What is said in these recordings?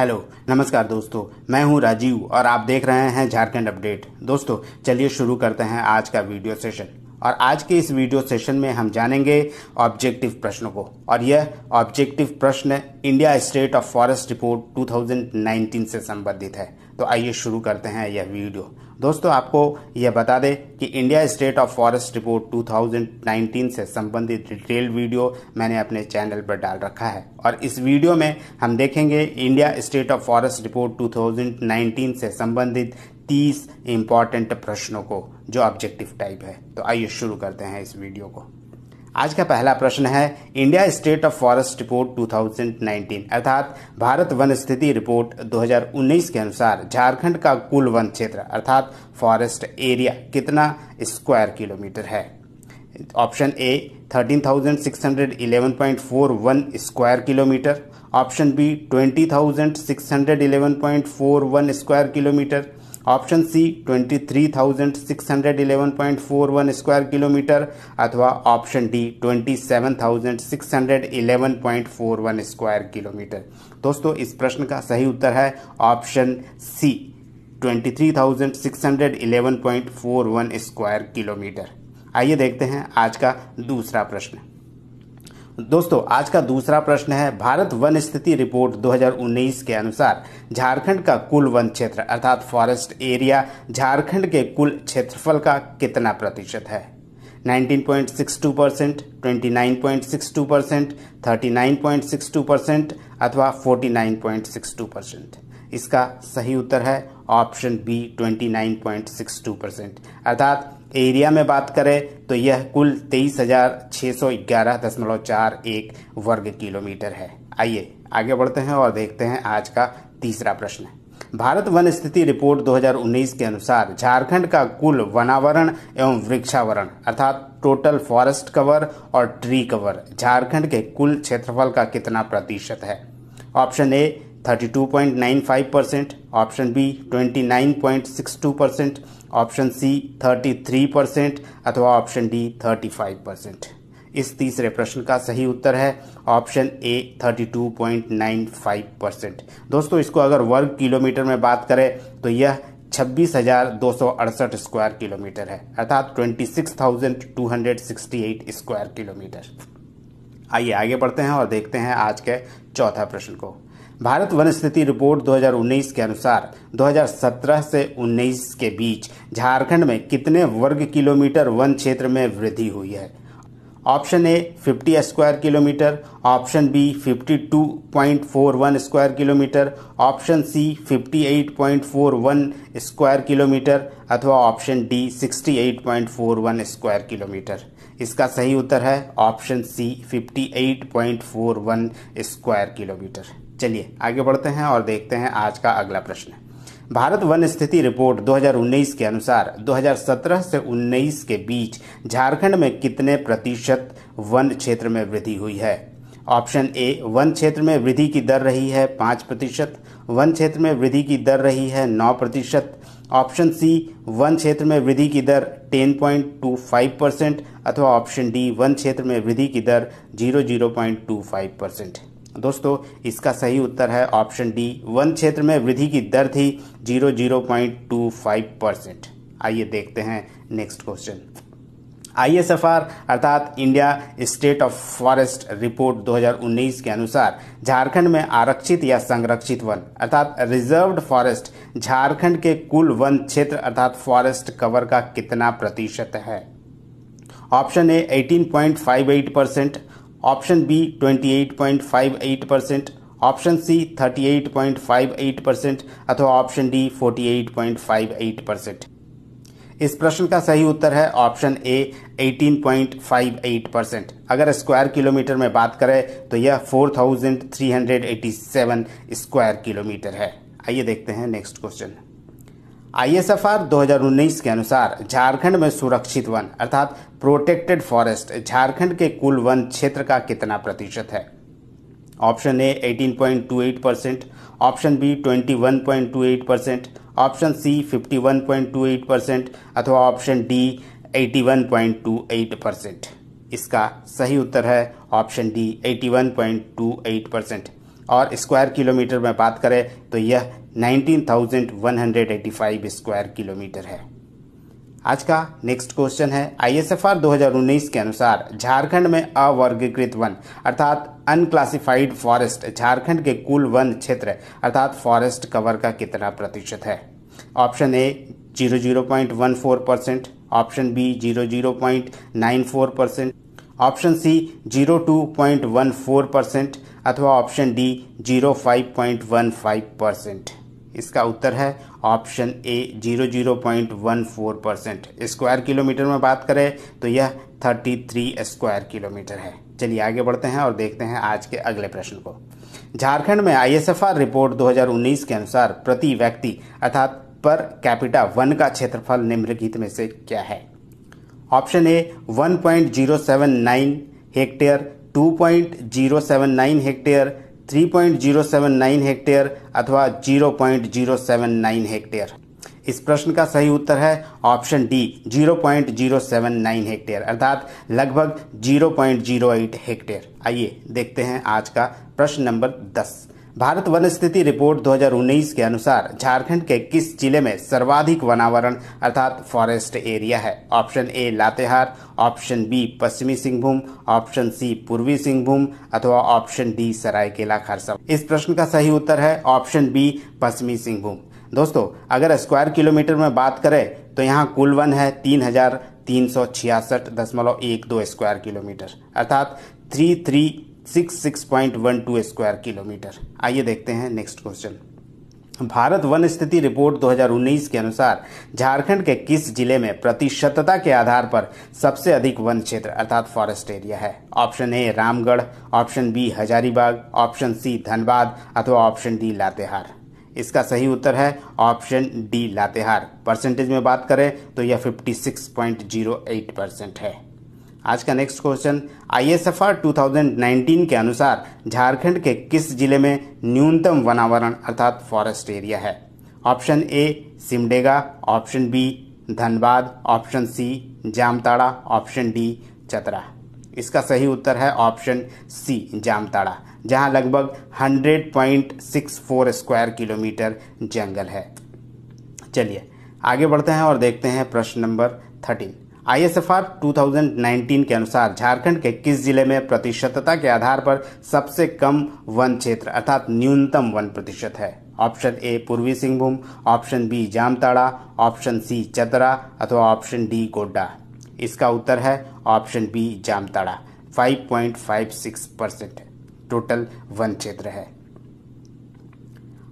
hello नमस्कार दोस्तों मैं हूं राजीव और आप देख रहे हैं झारखंड अपडेट दोस्तों चलिए शुरू करते हैं आज का वीडियो सेशन और आज के इस वीडियो सेशन में हम जानेंगे ऑब्जेक्टिव प्रश्नों को और यह ऑब्जेक्टिव प्रश्न India state of forest report 2019 से संबंधित है तो आइए शुरू करते हैं यह वीडियो दोस्तों आपको यह बता दें कि India state of forest report 2019 से संबंधित डिटेल वीडियो मैंने अपने चैनल पर डाल रखा है और इस वीडियो में हम देखेंगे India state of forest report 2019 से संबंधित 30 इम्पॉर्टेंट प्रश्नों को जो ऑब्जेक्टिव टाइप है तो आइए शुरू करते हैं इस वीडियो को आज का पहला प्रश्न है India state of forest report 2019 अर्थात भारत वन स्थिति रिपोर्ट 2019 के अनुसार झारखंड का कुल वन क्षेत्र अर्थात फॉरेस्ट एरिया कितना स्क्वायर किलोमीटर है option A 13,611.41 square kilometre option B 20,611.41 square kilometre option C 23,611.41 square kilometre अथवा ऑप्शन डी 27,611.41 स्क्वायर किलोमीटर दोस्तों इस प्रश्न का सही उत्तर है ऑप्शन सी 23,611.41 स्क्वायर किलोमीटर आइए देखते हैं आज का दूसरा प्रश्न दोस्तों आज का दूसरा प्रश्न है भारत वन स्थिति रिपोर्ट 2019 के अनुसार झारखंड का कुल वन क्षेत्र अर्थात फॉरेस्ट एरिया झारखंड के कुल क्षेत्रफल का कितना प्रतिशत है 19.62 percent twenty percent thirty percent अथवा 49.62 परसेंट इसका सही उत्तर है ऑप्शन बी 29.62 परसेंट अर्थात एरिया में बात करें तो यह कुल तेईस हज़ार छः सौ ग्यारह दशमलव चार एक वर्ग किलोमीटर है आइए आगे बढ़ते हैं और देखते हैं आज का तीसरा प्रश्न भारत वन स्थिति रिपोर्ट 2019 के अनुसार झारखंड का कुल वनावरण एवं वृक्षावरण अर्थात टोटल फॉरेस्ट कवर और ट्री कवर झारखंड के कुल क्षेत्रफल का कितना प्रतिशत है option A 32.95 percent option B 29.62 percent option C 33 percent अथवा ऑप्शन डी 35 परसेंट इस तीसरे प्रश्न का सही उत्तर है ऑप्शन ए 32.95 परसेंट दोस्तों इसको अगर वर्ग किलोमीटर में बात करें तो यह छब्बीस हजार दो सौ अड़सठ स्क्वायर किलोमीटर है अर्थात twenty six thousand two hundred sixty eight square kilometre आइए आगे बढ़ते हैं और देखते हैं आज के चौथा प्रश्न को भारत वन स्थिति रिपोर्ट 2019 के अनुसार 2017 से 19 के बीच झारखंड में कितने वर्ग किलोमीटर वन क्षेत्र में वृद्धि हुई है option A 50 square kilometre option B 52.41 square kilometre option C 58.41 square kilometre अथवा ऑप्शन डी 68.41 स्क्वायर किलोमीटर इसका सही उत्तर है ऑप्शन सी 58.41 स्क्वायर किलोमीटर चलिए आगे बढ़ते हैं और देखते हैं आज का अगला प्रश्न भारत वन स्थिति रिपोर्ट 2019 के अनुसार 2017 से 19 के बीच झारखंड में कितने प्रतिशत वन क्षेत्र में वृद्धि हुई है ऑप्शन ए वन क्षेत्र में वृद्धि की दर रही है पाँच प्रतिशत वन क्षेत्र में वृद्धि की दर रही है नौ प्रतिशत ऑप्शन सी वन क्षेत्र में वृद्धि की दर 10.25 परसेंट अथवा ऑप्शन डी वन क्षेत्र में वृद्धि की दर 00.25 परसेंट दोस्तों इसका सही उत्तर है ऑप्शन डी वन क्षेत्र में वृद्धि की दर थी zero zero point two five percent आइए देखते हैं next question I S F R अर्थात India state of forest report 2019 के अनुसार झारखंड में आरक्षित या संरक्षित वन अर्थात रिजर्व्ड फॉरेस्ट झारखंड के कुल वन क्षेत्र अर्थात फॉरेस्ट कवर का कितना प्रतिशत है option A 18.58 percent option B 28.58 percent option C 38.58 percent अथवा ऑप्शन डी 48.58 परसेंट इस प्रश्न का सही उत्तर है ऑप्शन ए 18.58 परसेंट अगर स्क्वायर किलोमीटर में बात करें तो यह 4387 स्क्वायर किलोमीटर है आइए देखते हैं नेक्स्ट क्वेश्चन आईएसएफआर 2019 के अनुसार झारखंड में सुरक्षित वन अर्थात प्रोटेक्टेड फॉरेस्ट झारखंड के कुल वन क्षेत्र का कितना प्रतिशत है option A 18.28 percent option B 21.28 percent option C 51.28 percent अथवा ऑप्शन डी 81.28 परसेंट इसका सही उत्तर है ऑप्शन डी 81.28 परसेंट और स्क्वायर किलोमीटर में बात करें तो यह 19,185 स्क्वायर किलोमीटर है आज का नेक्स्ट क्वेश्चन है आईएसएफआर 2019 के अनुसार झारखंड में अवर्गीकृत वन अर्थात अनक्लासिफाइड फॉरेस्ट झारखंड के कुल वन क्षेत्र अर्थात फॉरेस्ट कवर का कितना प्रतिशत है option A zero zero point one four percent option B zero zero point nine four percent option C zero two point one four percent अथवा option D zero five point one five percent इसका उत्तर है option A zero zero point one four percent square kilometre में बात करें तो यह thirty three square kilometre है चलिए आगे बढ़ते हैं और देखते हैं आज के अगले प्रश्न को झारखंड में आईएसएफआर रिपोर्ट 2019 के अनुसार प्रति व्यक्ति अर्थात पर कैपिटा वन का क्षेत्रफल निम्नलिखित में से क्या है option A 1.079 hectare 2.079 hectare 3.079 hectare अथवा 0.079 हेक्टेयर इस प्रश्न का सही उत्तर है ऑप्शन डी 0.079 हेक्टेयर अर्थात लगभग 0.08 हेक्टेयर आइए देखते हैं आज का प्रश्न नंबर 10 भारत वन स्थिति रिपोर्ट 2019 के अनुसार झारखंड के किस जिले में सर्वाधिक वनावरण अर्थात फॉरेस्ट एरिया है option A Latehar option B Pashchimi Singhbhum option C Purbi Singhbhum अथवा ऑप्शन डी सरायकेला खरसा इस प्रश्न का सही उत्तर है ऑप्शन बी पश्चिमी सिंहभूम दोस्तों अगर स्क्वायर किलोमीटर में बात करें तो यहाँ कुल वन है तीन हजार तीन सौ छियासठ दशमलव एक दो स्क्वायर किलोमीटर अर्थात three three six six point one two square kilometre आइए देखते हैं नेक्स्ट क्वेश्चन भारत वन स्थिति रिपोर्ट 2019 के अनुसार झारखंड के किस जिले में प्रतिशतता के आधार पर सबसे अधिक वन क्षेत्र अर्थात फॉरेस्ट एरिया है option A Ramgarh option B Hazaribagh option C Dhanbad अथवा ऑप्शन डी लातेहार इसका सही उत्तर है ऑप्शन डी लातेहार परसेंटेज में बात करें तो यह 56.08 परसेंट है आज का नेक्स्ट क्वेश्चन आईएसएफआर 2019 के अनुसार झारखंड के किस जिले में न्यूनतम वनावरण अर्थात फॉरेस्ट एरिया है option A Simdega option B Dhanbad option C Jamtara option D Chatra इसका सही उत्तर है ऑप्शन सी जामताड़ा जहां लगभग 100.64 स्क्वायर किलोमीटर जंगल है चलिए आगे बढ़ते हैं और देखते हैं प्रश्न नंबर थर्टीन आईएसएफआर 2019 के अनुसार झारखंड के किस जिले में प्रतिशतता के आधार पर सबसे कम वन क्षेत्र अर्थात न्यूनतम वन प्रतिशत है option A Purbi Singhbhum option B Jamtara option C Chatra अथवा ऑप्शन डी गोड्डा इसका उत्तर है option B Jamtara 5.56 percent total वन क्षेत्र है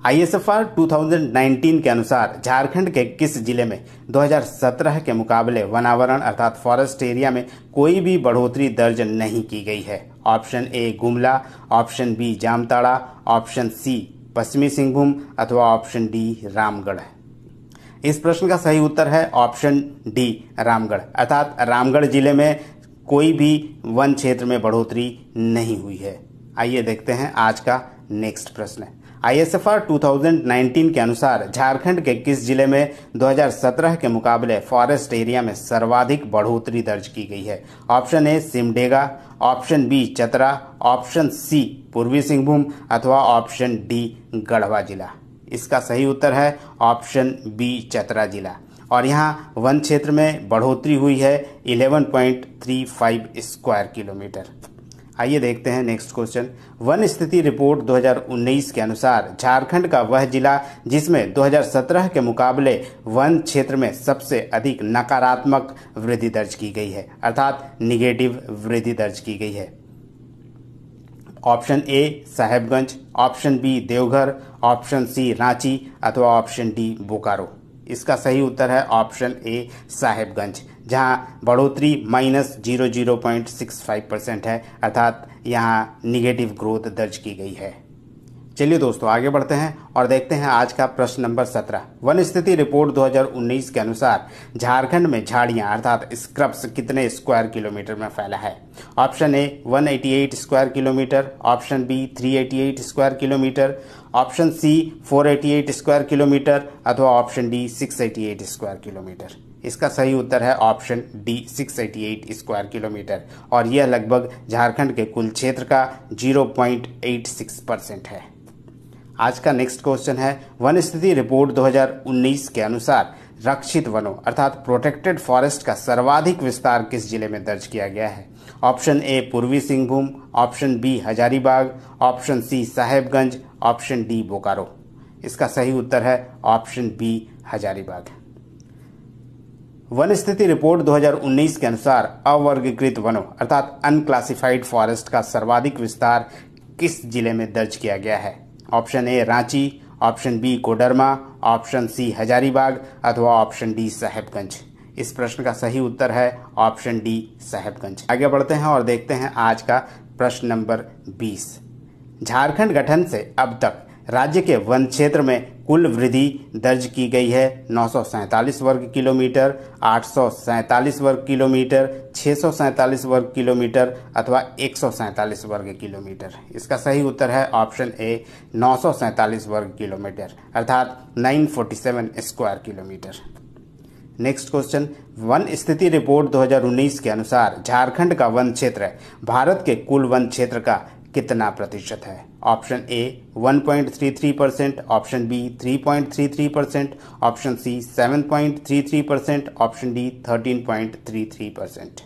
आईएसएफआर 2019 के अनुसार झारखंड के किस जिले में 2017 के मुकाबले वनावरण अर्थात फॉरेस्ट एरिया में कोई भी बढ़ोतरी दर्ज नहीं की गई है option A Gumla option B Jamtara option C पश्चिमी सिंहभूम अथवा ऑप्शन डी रामगढ़ इस प्रश्न का सही उत्तर है ऑप्शन डी रामगढ़ अर्थात रामगढ़ जिले में कोई भी वन क्षेत्र में बढ़ोतरी नहीं हुई है आइए देखते हैं आज का नेक्स्ट प्रश्न आईएसएफआर 2019 के अनुसार झारखंड के किस जिले में 2017 के मुकाबले फॉरेस्ट एरिया में सर्वाधिक बढ़ोतरी दर्ज की गई है option A Simdega option B Chatra option C Purbi Singhbhum अथवा ऑप्शन डी गढ़वा जिला इसका सही उत्तर है ऑप्शन बी चतरा जिला और यहाँ वन क्षेत्र में बढ़ोतरी हुई है 11.35 स्क्वायर किलोमीटर आइए देखते हैं नेक्स्ट क्वेश्चन वन स्थिति रिपोर्ट 2019 के अनुसार झारखंड का वह जिला जिसमें 2017 के मुकाबले वन क्षेत्र में सबसे अधिक नकारात्मक वृद्धि दर्ज की गई है अर्थात निगेटिव वृद्धि दर्ज की गई है option A Sahebganj option B Deoghar option C Ranchi अथवा ऑप्शन डी बोकारो इसका सही उत्तर है ऑप्शन ए साहेबगंज जहां बढ़ोतरी minus zero zero point six five percent है अर्थात यहां निगेटिव ग्रोथ दर्ज की गई है चलिए दोस्तों आगे बढ़ते हैं और देखते हैं आज का प्रश्न नंबर सत्रह वन स्थिति रिपोर्ट 2019 के अनुसार झारखंड में झाड़ियां अर्थात स्क्रब्स कितने स्क्वायर किलोमीटर में फैला है option A 188 square kilometre option B 388 square kilometre option C 488 square kilometre अथवा ऑप्शन डी 688 स्क्वायर किलोमीटर इसका सही उत्तर है ऑप्शन डी 688 स्क्वायर किलोमीटर और यह लगभग झारखंड के कुल क्षेत्र का 0.86 परसेंट है आज का नेक्स्ट क्वेश्चन है वन स्थिति रिपोर्ट 2019 के अनुसार रक्षित वनों अर्थात प्रोटेक्टेड फॉरेस्ट का सर्वाधिक विस्तार किस जिले में दर्ज किया गया है option A Purbi Singhbhum option B Hazaribagh option C Sahebganj option D Bokaro इसका सही उत्तर है ऑप्शन बी हजारीबाग वन स्थिति रिपोर्ट 2019 के अनुसार अवर्गीकृत वनों अर्थात अनक्लासिफाइड फॉरेस्ट का सर्वाधिक विस्तार किस जिले में दर्ज किया गया है option A Ranchi option B Koderma option C Hazaribagh अथवा ऑप्शन डी साहेबगंज इस प्रश्न का सही उत्तर है ऑप्शन डी साहेबगंज आगे बढ़ते हैं और देखते हैं आज का प्रश्न नंबर 20 झारखंड गठन से अब तक राज्य के वन क्षेत्र में कुल वृद्धि दर्ज की गई है नौ वर्ग किलोमीटर आठ वर्ग किलोमीटर छः वर्ग किलोमीटर अथवा एक वर्ग किलोमीटर इसका सही उत्तर है ऑप्शन ए नौ वर्ग किलोमीटर अर्थात 947 square kilometre next question one स्थिति रिपोर्ट 2019 के अनुसार झारखंड का वन क्षेत्र भारत के कुल वन क्षेत्र का कितना प्रतिशत है option A 1.33 percent option B 3.33 percent option C 7.33 percent option D 13.33 percent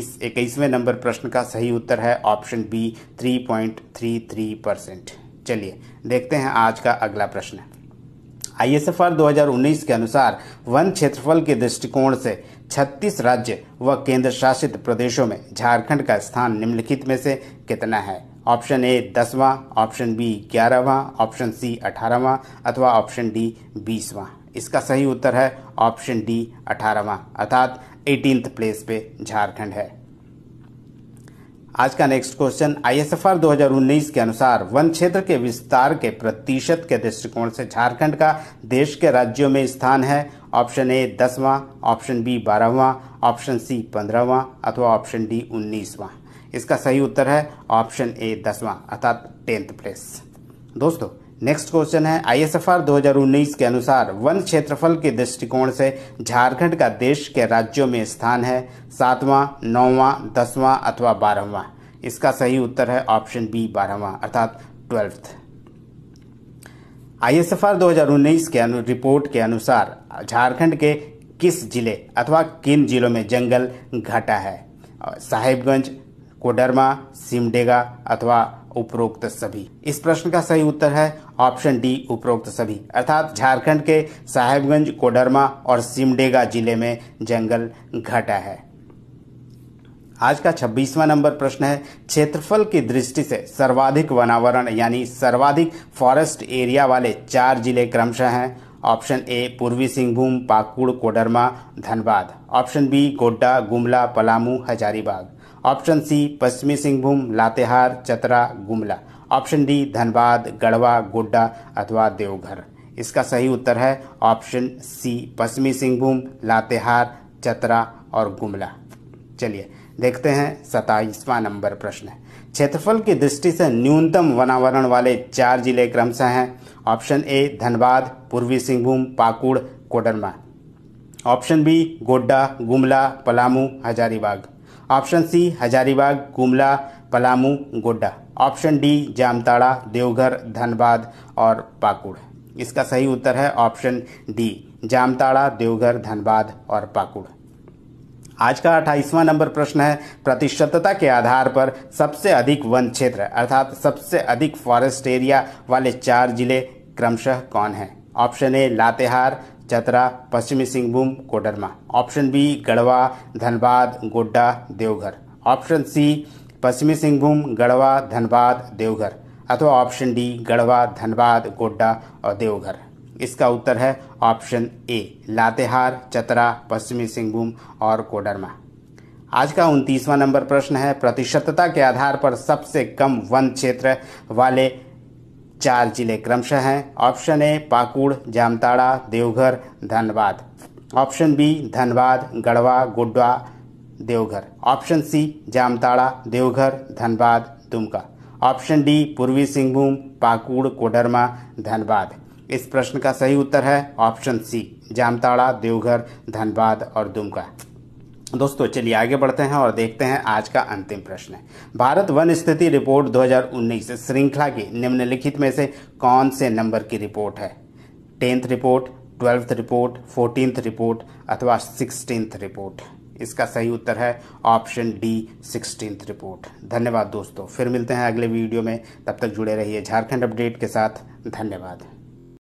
इस इक्कीसवें नंबर प्रश्न का सही उत्तर है ऑप्शन बी 3.33 परसेंट चलिए देखते हैं आज का अगला प्रश्न आई आईएसएफआर 2019 के अनुसार वन क्षेत्रफल के दृष्टिकोण से 36 राज्य व केंद्र शासित प्रदेशों में झारखंड का स्थान निम्नलिखित में से कितना है ऑप्शन ए दसवां ऑप्शन बी ग्यारहवां ऑप्शन सी अठारहवां अथवा ऑप्शन डी बीसवां इसका सही उत्तर है ऑप्शन डी अठारहवां अर्थात एटीन प्लेस पे झारखंड है आज का नेक्स्ट क्वेश्चन आई 2019 के अनुसार वन क्षेत्र के विस्तार के प्रतिशत के दृष्टिकोण से झारखंड का देश के राज्यों में स्थान है ऑप्शन ए दसवां ऑप्शन बी बारहवां ऑप्शन सी पंद्रहवां अथवा ऑप्शन डी उन्नीसवां इसका सही उत्तर है ऑप्शन ए दसवां अर्थात टेंथ प्लेस दोस्तों नेक्स्ट क्वेश्चन है आईएसएफआर 2019 के अनुसार वन क्षेत्रफल के दृष्टिकोण से झारखंड का देश के राज्यों में स्थान है सातवां नौवां दसवां अथवा बारहवां इसका सही उत्तर है ऑप्शन बी बारहवां अर्थात ट्वेल्थ आईएसएफआर 2019 के अनु रिपोर्ट के अनुसार झारखंड के किस जिले अथवा किन जिलों में जंगल घटा है साहिबगंज कोडरमा सिमडेगा अथवा उपरोक्त सभी इस प्रश्न का सही उत्तर है ऑप्शन डी उपरोक्त सभी अर्थात झारखंड के साहेबगंज कोडरमा और सिमडेगा जिले में जंगल घटा है आज का 26वां नंबर प्रश्न है क्षेत्रफल की दृष्टि से सर्वाधिक वनावरण यानी सर्वाधिक फॉरेस्ट एरिया वाले चार जिले क्रमशः हैं option A Purbi Singhbhum Pakur Koderma Dhanbad option B Godda Gumla Palamu Hazaribagh option C पश्चिमी सिंहभूम लातेहार चतरा गुमला ऑप्शन डी धनबाद गढ़वा गोड्डा अथवा देवघर इसका सही उत्तर है ऑप्शन सी पश्चिमी सिंहभूम लातेहार चतरा और गुमला चलिए देखते हैं सताइसवा नंबर प्रश्न क्षेत्रफल की दृष्टि से न्यूनतम वनावरण वाले चार जिले क्रमशः हैं option A Dhanbad Purbi Singhbhum Pakur Koderma option B Godda Gumla Palamu Hazaribagh option C Hazaribagh Gumla Palamu Godda option D Jamtara Deoghar Dhanbad और पाकुड़ इसका सही उत्तर है ऑप्शन डी जामताड़ा देवघर धनबाद और पाकुड़ आज का अट्ठाईसवां नंबर प्रश्न है प्रतिशतता के आधार पर सबसे अधिक वन क्षेत्र अर्थात सबसे अधिक फॉरेस्ट एरिया वाले चार जिले क्रमशः कौन है option A Latehar Chatra Paschimi Singhbhum Koderma option B Garhwa Dhanbad Godda Deoghar option C पश्चिमी सिंहभूम गढ़वा धनबाद देवघर अथवा ऑप्शन डी गढ़वा धनबाद गोड्डा और देवघर इसका उत्तर है ऑप्शन ए लातेहार चतरा पश्चिमी सिंहभूम और कोडरमा आज का उनतीसवां नंबर प्रश्न है प्रतिशतता के आधार पर सबसे कम वन क्षेत्र वाले चार जिले क्रमशः हैं option A Pakur Jamtara Deoghar Dhanbad option B Dhanbad Garhwa Godda Deoghar option C Jamtara Deoghar Dhanbad Dumka option D Purbi Singhbhum Pakur Koderma Dhanbad इस प्रश्न का सही उत्तर है ऑप्शन सी जामताड़ा देवघर धनबाद और दुमका दोस्तों चलिए आगे बढ़ते हैं और देखते हैं आज का अंतिम प्रश्न है भारत वन स्थिति रिपोर्ट 2019 श्रृंखला की निम्नलिखित में से कौन से नंबर की रिपोर्ट है tenth report twelfth report fourteenth report अथवा सिक्सटींथ रिपोर्ट इसका सही उत्तर है ऑप्शन डी सिक्सटींथ रिपोर्ट धन्यवाद दोस्तों फिर मिलते हैं अगले वीडियो में तब तक जुड़े रहिए झारखंड अपडेट के साथ धन्यवाद